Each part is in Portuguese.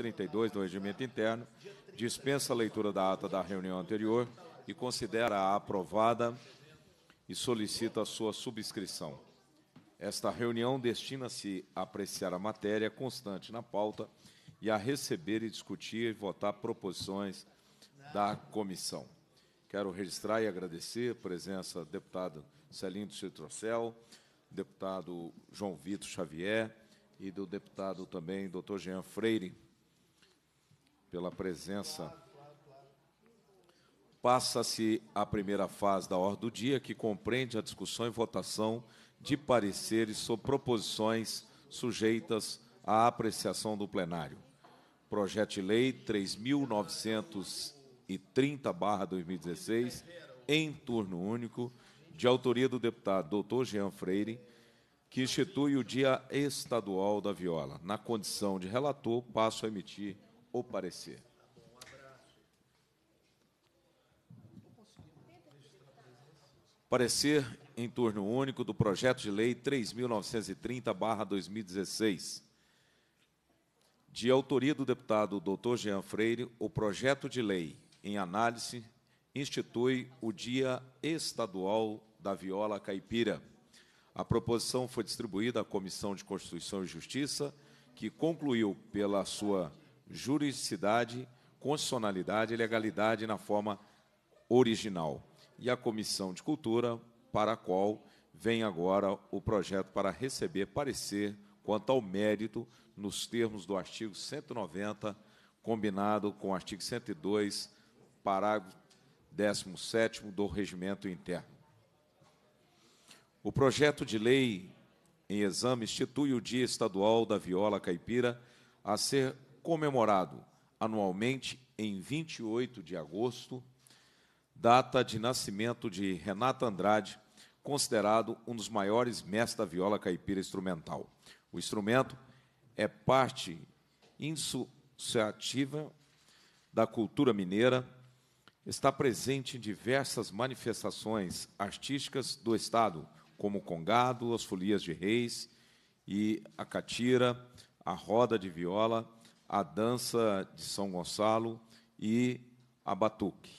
32 do Regimento Interno, dispensa a leitura da ata da reunião anterior e considera-a aprovada e solicita a sua subscrição. Esta reunião destina-se a apreciar a matéria constante na pauta e a receber e discutir e votar proposições da comissão. Quero registrar e agradecer a presença do deputado Celinho do Citrocel, deputado João Vitor Xavier e do deputado também, doutor Jean Freire, pela presença. Passa-se a primeira fase da ordem do dia, que compreende a discussão e votação de pareceres sobre proposições sujeitas à apreciação do plenário. Projeto de Lei 3.930-2016, em turno único, de autoria do deputado doutor Jean Freire, que institui o Dia Estadual da Viola. Na condição de relator, passo a emitir o parecer. Parecer em turno único do projeto de lei 3930/2016. De autoria do deputado doutor Jean Freire, o projeto de lei em análise institui o Dia Estadual da Viola Caipira. A proposição foi distribuída à Comissão de Constituição e Justiça, que concluiu pela sua juridicidade, constitucionalidade e legalidade na forma original. E a Comissão de Cultura, para a qual vem agora o projeto para receber parecer quanto ao mérito nos termos do artigo 190, combinado com o artigo 102, parágrafo 17 do Regimento Interno. O projeto de lei em exame institui o Dia Estadual da Viola Caipira a ser comemorado anualmente em 28 de agosto, data de nascimento de Renata Andrade, considerado um dos maiores mestres da viola caipira instrumental. O instrumento é parte insociativa da cultura mineira, está presente em diversas manifestações artísticas do Estado, como o Congado, as Folias de Reis e a Catira, a Roda de Viola a dança de São Gonçalo e a batuque.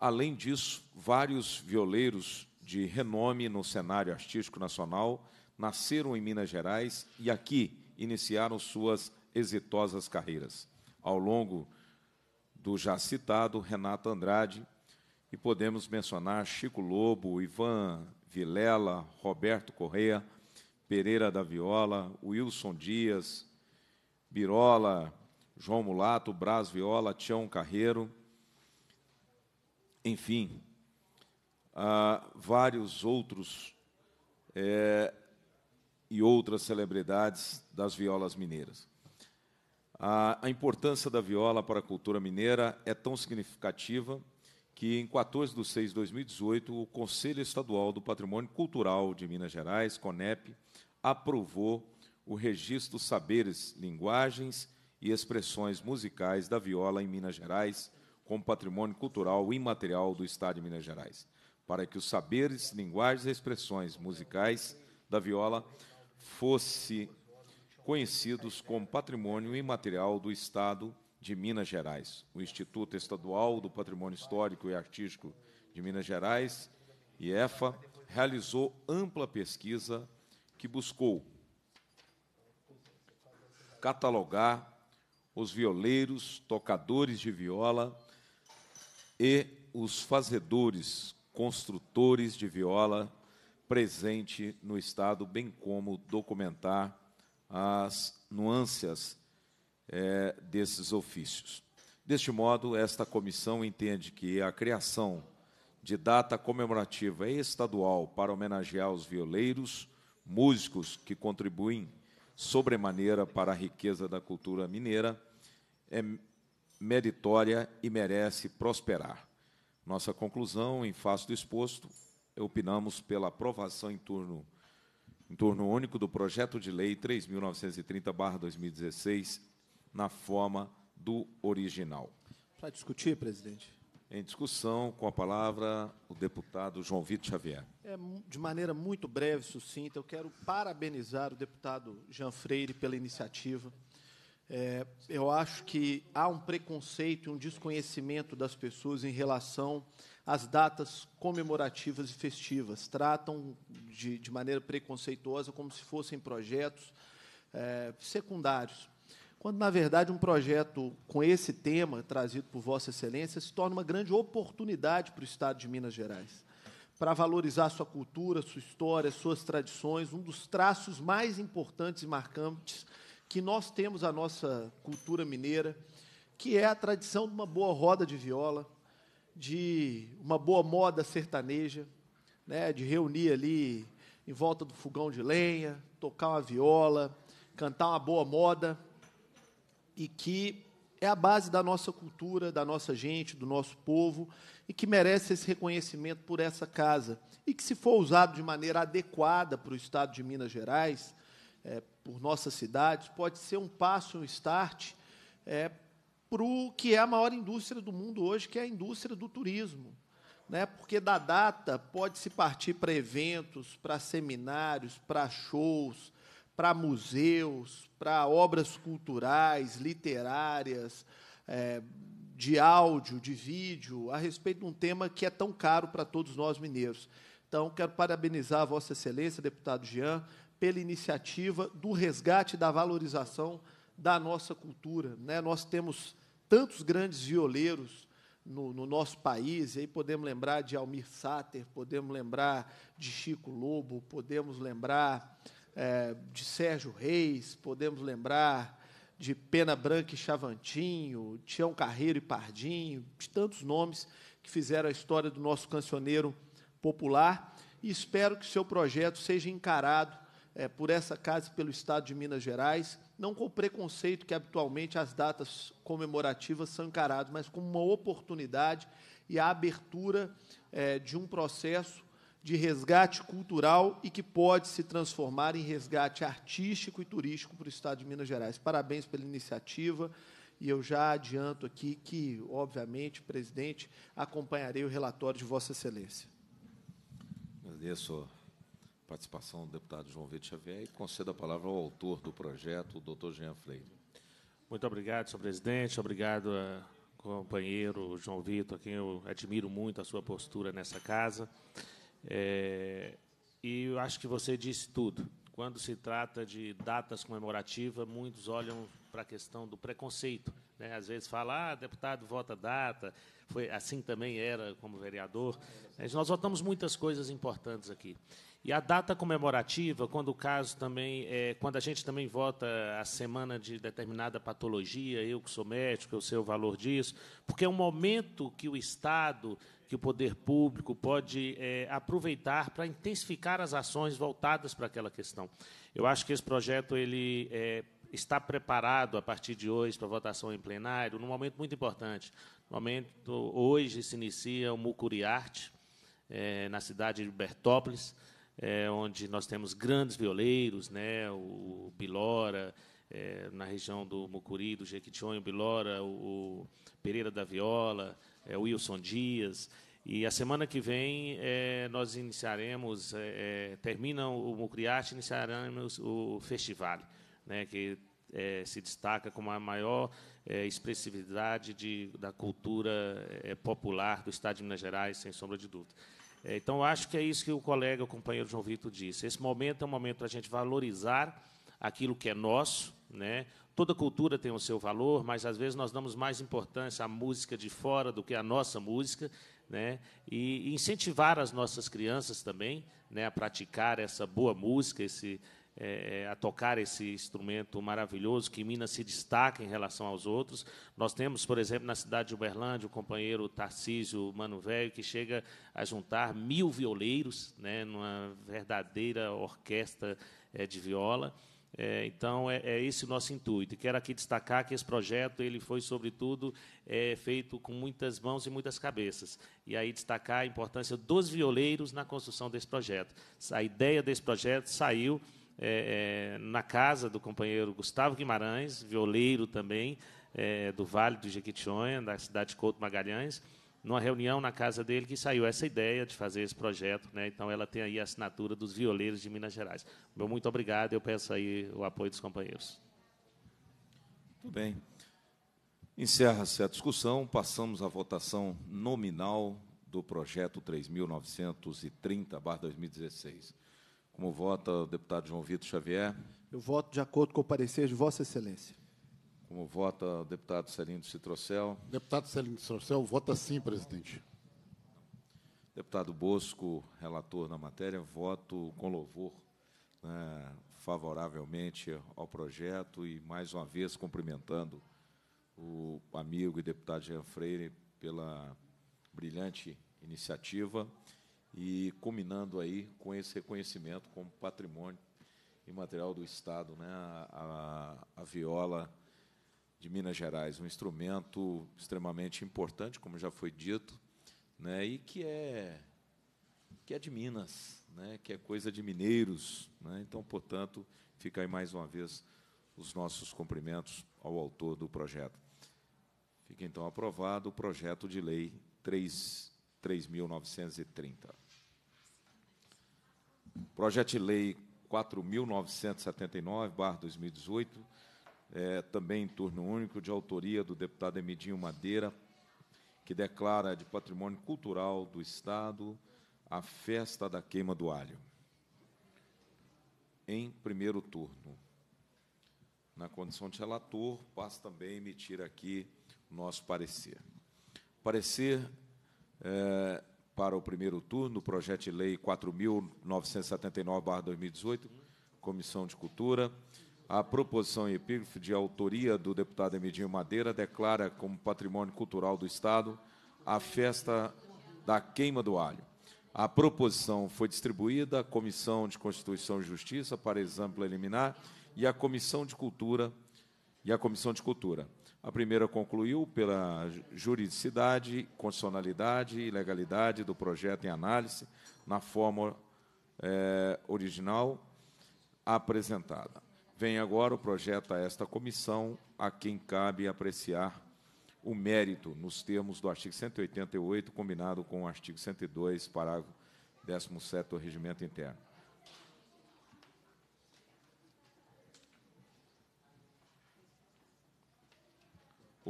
Além disso, vários violeiros de renome no cenário artístico nacional nasceram em Minas Gerais e aqui iniciaram suas exitosas carreiras. Ao longo do já citado Renato Andrade, e podemos mencionar Chico Lobo, Ivan Vilela, Roberto Correia, Pereira da Viola, Wilson Dias, Birola, João Mulato, Braz Viola, Tião Carreiro, enfim, vários outros é, e outras celebridades das violas mineiras. A, a importância da viola para a cultura mineira é tão significativa que, em 14 de 6 de 2018, o Conselho Estadual do Patrimônio Cultural de Minas Gerais, CONEP, aprovou o registro saberes, linguagens e expressões musicais da viola em Minas Gerais, como patrimônio cultural imaterial do Estado de Minas Gerais, para que os saberes, linguagens e expressões musicais da viola fossem conhecidos como patrimônio imaterial do Estado de Minas Gerais. O Instituto Estadual do Patrimônio Histórico e Artístico de Minas Gerais, IEFA, realizou ampla pesquisa que buscou catalogar os violeiros, tocadores de viola e os fazedores, construtores de viola presente no Estado, bem como documentar as nuances é, desses ofícios. Deste modo, esta comissão entende que a criação de data comemorativa estadual para homenagear os violeiros, músicos que contribuem sobremaneira para a riqueza da cultura mineira, é meritória e merece prosperar. Nossa conclusão, em face do exposto, é opinamos pela aprovação em turno, em turno único do projeto de lei 3.930-2016, na forma do original. Para discutir, presidente. Em discussão, com a palavra, o deputado João Vitor Xavier. É, de maneira muito breve, e sucinta, eu quero parabenizar o deputado Jean Freire pela iniciativa. É, eu acho que há um preconceito e um desconhecimento das pessoas em relação às datas comemorativas e festivas. Tratam de, de maneira preconceituosa como se fossem projetos é, secundários quando, na verdade, um projeto com esse tema, trazido por Vossa Excelência, se torna uma grande oportunidade para o Estado de Minas Gerais, para valorizar sua cultura, sua história, suas tradições, um dos traços mais importantes e marcantes que nós temos a nossa cultura mineira, que é a tradição de uma boa roda de viola, de uma boa moda sertaneja, né, de reunir ali em volta do fogão de lenha, tocar uma viola, cantar uma boa moda e que é a base da nossa cultura, da nossa gente, do nosso povo, e que merece esse reconhecimento por essa casa. E que, se for usado de maneira adequada para o Estado de Minas Gerais, é, por nossas cidades, pode ser um passo, um start é, para o que é a maior indústria do mundo hoje, que é a indústria do turismo. Né? Porque da data pode-se partir para eventos, para seminários, para shows, para museus, para obras culturais, literárias, é, de áudio, de vídeo, a respeito de um tema que é tão caro para todos nós mineiros. Então, quero parabenizar a Vossa Excelência, deputado Jean, pela iniciativa do resgate da valorização da nossa cultura. Né? Nós temos tantos grandes violeiros no, no, nosso país, e aí podemos lembrar de Almir Sater, podemos lembrar de Chico Lobo, podemos lembrar é, de Sérgio Reis, podemos lembrar de Pena Branca e Chavantinho, Tião Carreiro e Pardinho, de tantos nomes que fizeram a história do nosso cancioneiro popular. E espero que seu projeto seja encarado é, por essa casa e pelo Estado de Minas Gerais, não com o preconceito que habitualmente as datas comemorativas são encaradas, mas como uma oportunidade e a abertura é, de um processo de resgate cultural e que pode se transformar em resgate artístico e turístico para o Estado de Minas Gerais. Parabéns pela iniciativa. E eu já adianto aqui que, obviamente, presidente, acompanharei o relatório de Vossa Excelência. Agradeço a participação do deputado João Vitor Xavier e concedo a palavra ao autor do projeto, o doutor Jean Freire. Muito obrigado, senhor presidente. Obrigado, eh, companheiro João Vitor, a quem eu admiro muito a sua postura nessa casa. É, e eu acho que você disse tudo. Quando se trata de datas comemorativas, muitos olham para a questão do preconceito. Né? Às vezes fala, ah, deputado vota data, foi assim também era como vereador. Mas nós votamos muitas coisas importantes aqui. E a data comemorativa, quando o caso também, é, quando a gente também vota a semana de determinada patologia, eu que sou médico, eu sei o valor disso, porque é um momento que o Estado, que o poder público pode é, aproveitar para intensificar as ações voltadas para aquela questão. Eu acho que esse projeto ele é, está preparado a partir de hoje para votação em plenário, num momento muito importante. No momento, hoje se inicia o Mucuriarte, é, na cidade de Bertópolis, é, onde nós temos grandes violeiros, né, o Bilora, é, na região do Mucuri, do Jequitinhonha, o Bilora, o, o Pereira da Viola, é, o Wilson Dias. E a semana que vem é, nós iniciaremos, é, termina o Mucuriarte, iniciaremos o Festival né, que é, se destaca como a maior é, expressividade de, da cultura é, popular do Estado de Minas Gerais, sem sombra de dúvida. É, então, acho que é isso que o colega, o companheiro João Vitor disse. Esse momento é um momento para a gente valorizar aquilo que é nosso, né? Toda cultura tem o seu valor, mas às vezes nós damos mais importância à música de fora do que à nossa música, né? E incentivar as nossas crianças também, né, a praticar essa boa música, esse é, a tocar esse instrumento maravilhoso, que Minas se destaca em relação aos outros. Nós temos, por exemplo, na cidade de Uberlândia, o companheiro Tarcísio Mano Velho, que chega a juntar mil violeiros, né, numa verdadeira orquestra é, de viola. É, então, é, é, esse o nosso intuito. E quero aqui destacar que esse projeto ele foi, sobretudo, é, feito com muitas mãos e muitas cabeças. E aí destacar a importância dos violeiros na construção desse projeto. A ideia desse projeto saiu é, é, na casa do companheiro Gustavo Guimarães, violeiro também, é, do Vale do Jequitinhonha, da cidade de Couto Magalhães, numa reunião na casa dele que saiu essa ideia de fazer esse projeto. Né? Então, ela tem aí a assinatura dos violeiros de Minas Gerais. Meu muito obrigado, eu peço aí o apoio dos companheiros. Muito bem. Encerra-se a discussão, passamos à votação nominal do projeto 3930-2016. Como vota o deputado João Vitor Xavier? Eu voto de acordo com o parecer de Vossa Excelência. Como vota o deputado Celino Citrocel? Deputado Celino Citrocel, vota sim, presidente. Deputado Bosco, relator na matéria, voto com louvor né, favoravelmente ao projeto e, mais uma vez, cumprimentando o amigo e deputado Jean Freire pela brilhante iniciativa e culminando aí com esse reconhecimento como patrimônio imaterial do Estado, né? A, a, a, viola de Minas Gerais, um instrumento extremamente importante, como já foi dito, né? E que é que é de Minas, né? Que é coisa de mineiros, né? Então, portanto, fica aí mais uma vez os nossos cumprimentos ao autor do projeto. Fica então aprovado o projeto de lei 3 3.930. Projeto de Lei 4.979-2018, é, também em turno único, de autoria do deputado Emidinho Madeira, que declara de patrimônio cultural do Estado a festa da queima do alho. Em primeiro turno. Na condição de relator, passo também a emitir aqui o nosso parecer. Parecer é, para o primeiro turno, projeto de lei 4.979-2018, Comissão de Cultura. A proposição em epígrafe de autoria do deputado Emidinho Madeira declara como patrimônio cultural do Estado a festa da queima do alho. A proposição foi distribuída à Comissão de Constituição e Justiça para exemplo preliminar e à Comissão de Cultura e à Comissão de Cultura. A primeira concluiu pela juridicidade, constitucionalidade e legalidade do projeto em análise na forma eh, original apresentada. Vem agora o projeto a esta comissão, a quem cabe apreciar o mérito nos termos do artigo 188, combinado com o artigo 102, parágrafo 17 do Regimento Interno.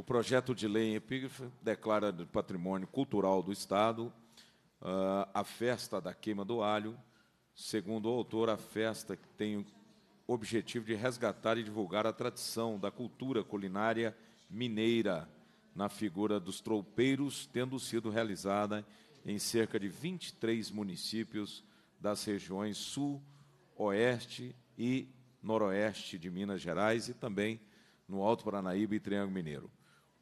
O projeto de lei em epígrafe declara de patrimônio cultural do Estado uh, a festa da queima do alho. Segundo o autor, a festa que tem o objetivo de resgatar e divulgar a tradição da cultura culinária mineira na figura dos troupeiros, tendo sido realizada em cerca de 23 municípios das regiões sul, oeste e noroeste de Minas Gerais e também no Alto Paranaíba e Triângulo Mineiro.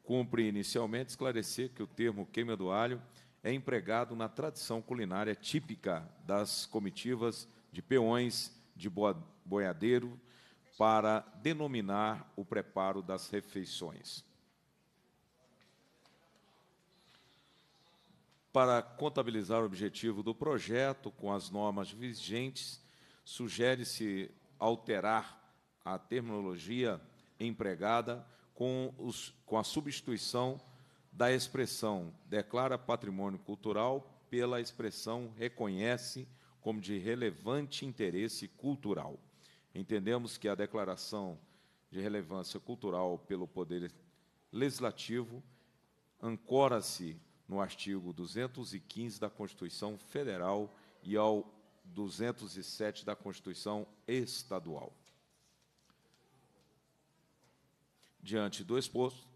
Cumpre inicialmente esclarecer que o termo queima do alho é empregado na tradição culinária típica das comitivas de peões, de boiadeiro, para denominar o preparo das refeições. Para contabilizar o objetivo do projeto com as normas vigentes, sugere-se alterar a terminologia empregada com, os, com a substituição da expressão declara patrimônio cultural pela expressão reconhece como de relevante interesse cultural. Entendemos que a declaração de relevância cultural pelo Poder Legislativo ancora-se no artigo 215 da Constituição Federal e ao 207 da Constituição Estadual. diante do exposto,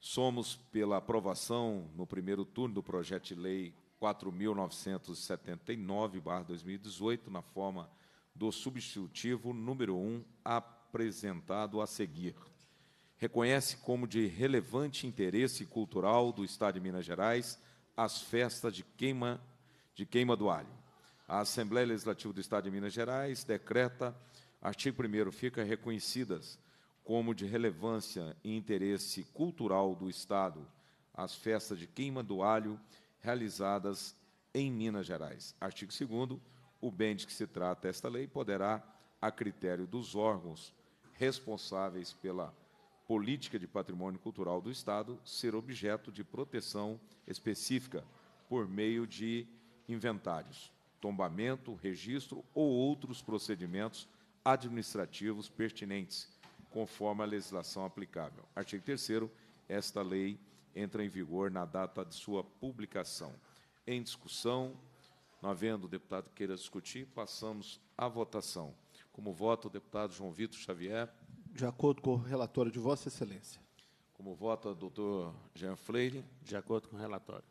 somos pela aprovação no primeiro turno do projeto de lei 4.979-2018, na forma do substitutivo número 1, apresentado a seguir. Reconhece como de relevante interesse cultural do Estado de Minas Gerais as festas de queima, de queima do alho. A Assembleia Legislativa do Estado de Minas Gerais decreta, artigo 1 fica reconhecidas como de relevância e interesse cultural do Estado as festas de queima do alho realizadas em Minas Gerais. Artigo 2 o bem de que se trata esta lei poderá, a critério dos órgãos responsáveis pela política de patrimônio cultural do Estado, ser objeto de proteção específica por meio de inventários, tombamento, registro ou outros procedimentos administrativos pertinentes, conforme a legislação aplicável. Artigo 3 esta lei entra em vigor na data de sua publicação. Em discussão, não havendo o deputado queira discutir, passamos à votação. Como vota o deputado João Vitor Xavier? De acordo com o relatório de Vossa Excelência. Como vota o doutor Jean Freire? De acordo com o relatório.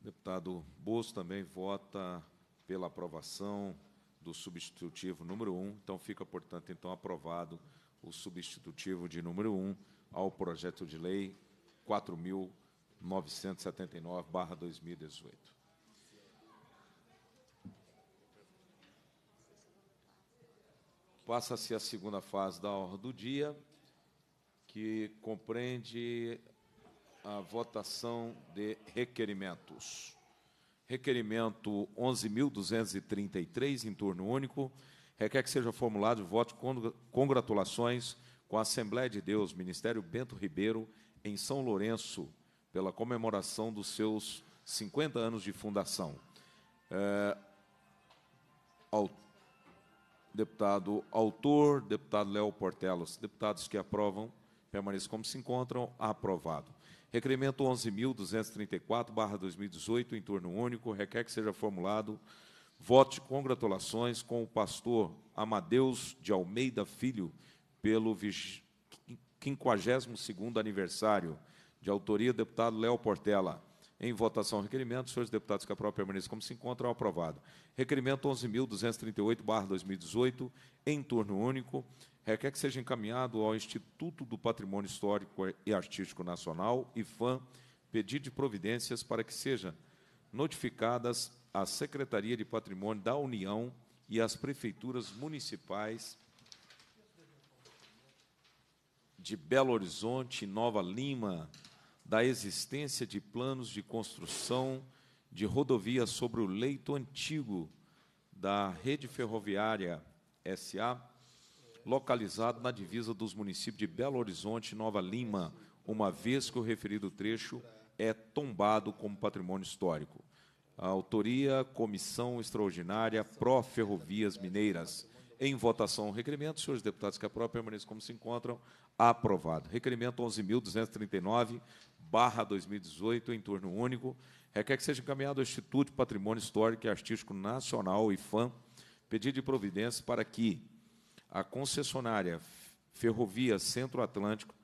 O deputado Bolso também vota pela aprovação do substitutivo número 1. Um. Então, fica, portanto, então aprovado o substitutivo de número 1 ao projeto de lei 4979/2018. Passa-se a segunda fase da ordem do dia, que compreende a votação de requerimentos. Requerimento 11.233, em turno único, requer que seja formulado voto de congratulações com a Assembleia de Deus, Ministério Bento Ribeiro, em São Lourenço, pela comemoração dos seus 50 anos de fundação. É, ao, deputado autor, deputado Léo Portelos, deputados que aprovam, permaneçam como se encontram, aprovado. Requerimento 11.234, 2018, em turno único, requer que seja formulado Vote congratulações com o pastor Amadeus de Almeida Filho pelo 52º aniversário, de autoria do deputado Léo Portela. Em votação, requerimento, senhores deputados que aprovam permaneçam como se encontram, é aprovado. Requerimento 11.238-2018, em turno único, requer que seja encaminhado ao Instituto do Patrimônio Histórico e Artístico Nacional, IFAM, pedido de providências para que sejam notificadas à Secretaria de Patrimônio da União e às prefeituras municipais de Belo Horizonte e Nova Lima da existência de planos de construção de rodovias sobre o leito antigo da rede ferroviária SA, localizado na divisa dos municípios de Belo Horizonte e Nova Lima, uma vez que o referido trecho é tombado como patrimônio histórico. Autoria, Comissão Extraordinária Pró-Ferrovias Mineiras. Em votação, requerimento. Senhores deputados que aprovam, permaneçam como se encontram. Aprovado. Requerimento 11.239, barra 2018, em turno único. Requer que seja encaminhado ao Instituto Patrimônio Histórico e Artístico Nacional, IFAM, pedido de providência para que a concessionária Ferrovia Centro-Atlântico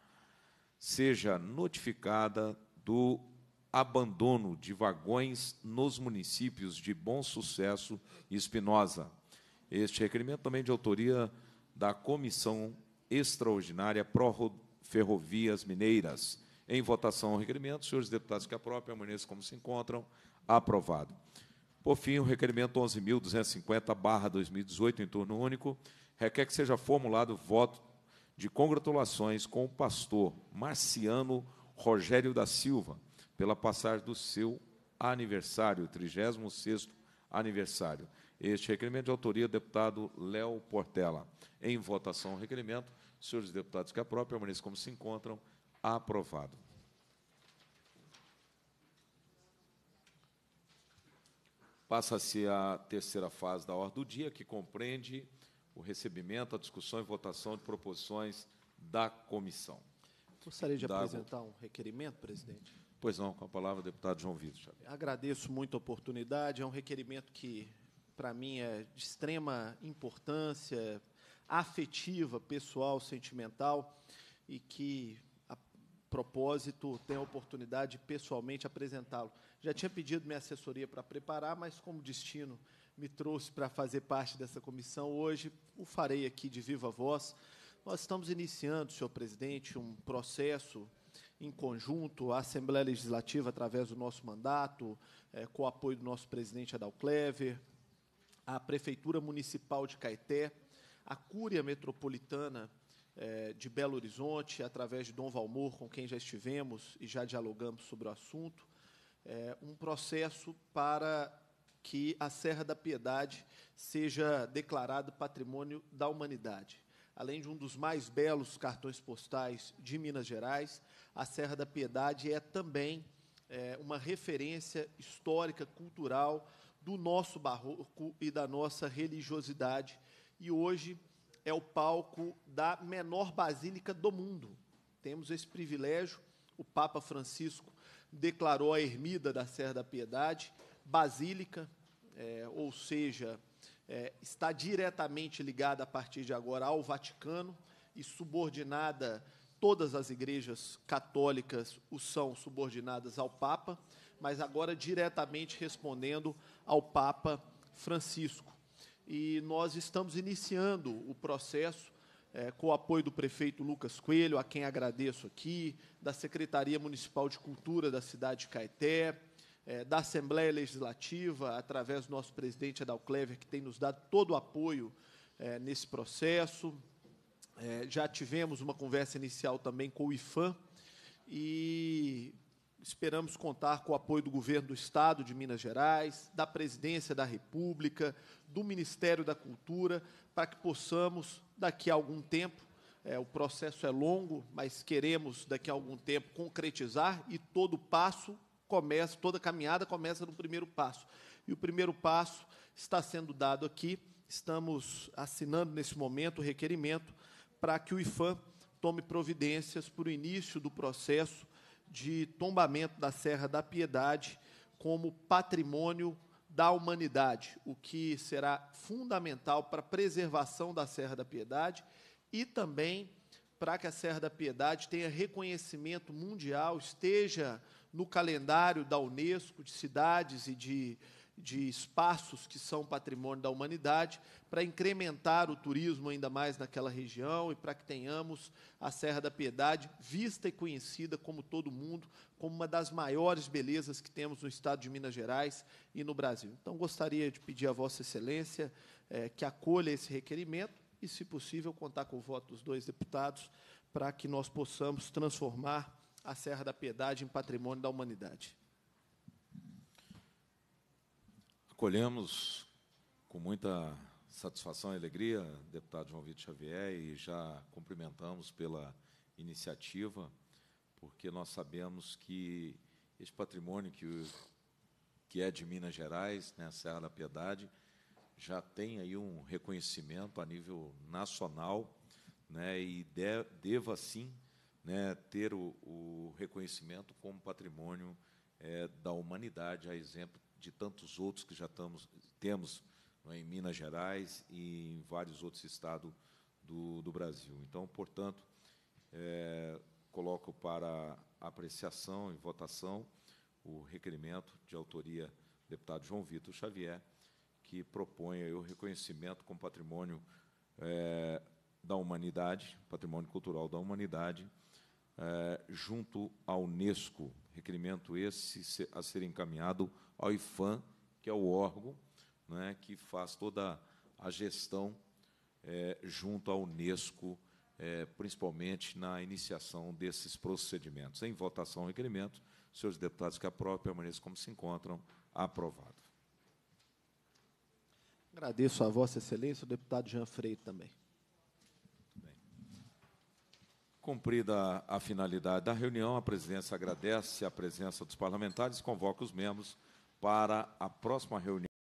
seja notificada do abandono de vagões nos municípios de Bom Sucesso e Espinosa. Este requerimento também de autoria da Comissão Extraordinária Pró Ferrovias Mineiras. Em votação o requerimento, senhores deputados que própria permaneçam como se encontram. Aprovado. Por fim, o requerimento 11.250-2018, em turno único, requer que seja formulado voto de congratulações com o pastor Marciano Rogério da Silva, pela passagem do seu aniversário, 36º aniversário. Este requerimento de autoria do deputado Léo Portela. Em votação, o requerimento. Senhores deputados que própria permaneçam como se encontram. Aprovado. Passa-se a terceira fase da ordem do dia, que compreende o recebimento, a discussão e votação de proposições da comissão. Gostaria de da... apresentar um requerimento, presidente. Pois não, com a palavra, deputado João Vitor. Xavier. Agradeço muito a oportunidade, é um requerimento que, para mim, é de extrema importância afetiva, pessoal, sentimental, e que, a propósito, tenho a oportunidade de pessoalmente apresentá-lo. Já tinha pedido minha assessoria para preparar, mas como destino me trouxe para fazer parte dessa comissão, hoje o farei aqui de viva voz. Nós estamos iniciando, senhor presidente, um processo em conjunto, a Assembleia Legislativa, através do nosso mandato, é, com o apoio do nosso presidente Adal Clever, a Prefeitura Municipal de Caeté, a Cúria Metropolitana é, de Belo Horizonte, através de Dom Valmor, com quem já estivemos e já dialogamos sobre o assunto, é, um processo para que a Serra da Piedade seja declarado Patrimônio da Humanidade além de um dos mais belos cartões postais de Minas Gerais, a Serra da Piedade é também é, uma referência histórica, cultural do nosso barroco e da nossa religiosidade. E hoje é o palco da menor basílica do mundo. Temos esse privilégio. O Papa Francisco declarou a ermida da Serra da Piedade basílica, é, ou seja, é, está diretamente ligada a partir de agora ao Vaticano e subordinada, todas as igrejas católicas o são subordinadas ao Papa, mas agora diretamente respondendo ao Papa Francisco. E nós estamos iniciando o processo é, com o apoio do prefeito Lucas Coelho, a quem agradeço aqui, da Secretaria Municipal de Cultura da cidade de Caeté, é, da Assembleia Legislativa, através do nosso presidente Adal Clever, que tem nos dado todo o apoio é, nesse processo. É, já tivemos uma conversa inicial também com o IFAM e esperamos contar com o apoio do governo do Estado de Minas Gerais, da Presidência da República, do Ministério da Cultura, para que possamos, daqui a algum tempo, é, o processo é longo, mas queremos, daqui a algum tempo, concretizar e todo passo começa, toda caminhada começa no primeiro passo. E o primeiro passo está sendo dado aqui. Estamos assinando nesse momento o requerimento para que o IFAM tome providências para o início do processo de tombamento da Serra da Piedade como patrimônio da humanidade, o que será fundamental para a preservação da Serra da Piedade e também para que a Serra da Piedade tenha reconhecimento mundial, esteja no calendário da Unesco de cidades e de, de espaços que são patrimônio da humanidade, para incrementar o turismo ainda mais naquela região e para que tenhamos a Serra da Piedade vista e conhecida como todo mundo, como uma das maiores belezas que temos no estado de Minas Gerais e no Brasil. Então, gostaria de pedir à Vossa Excelência eh, que acolha esse requerimento e, se possível, contar com o voto dos dois deputados para que nós possamos transformar a Serra da Piedade em patrimônio da humanidade. Acolhemos com muita satisfação e alegria, deputado João Vitor Xavier, e já cumprimentamos pela iniciativa, porque nós sabemos que esse patrimônio que, que é de Minas Gerais, né, a Serra da Piedade, já tem aí um reconhecimento a nível nacional, né, e de, deva sim né, ter o, o reconhecimento como patrimônio é, da humanidade, a exemplo de tantos outros que já estamos, temos né, em Minas Gerais e em vários outros estados do, do Brasil. Então, portanto, é, coloco para apreciação e votação o requerimento de autoria do deputado João Vitor Xavier que propõe o reconhecimento como patrimônio é, da humanidade, patrimônio cultural da humanidade, é, junto à Unesco. Requerimento esse a ser encaminhado ao IFAM, que é o órgão né, que faz toda a gestão é, junto à Unesco, é, principalmente na iniciação desses procedimentos. Em votação, requerimento. Senhores deputados que aprovem, permaneçam como se encontram. Aprovado. Agradeço a Vossa Excelência, o deputado Jean Freire também. Cumprida a finalidade da reunião, a presidência agradece a presença dos parlamentares e convoca os membros para a próxima reunião.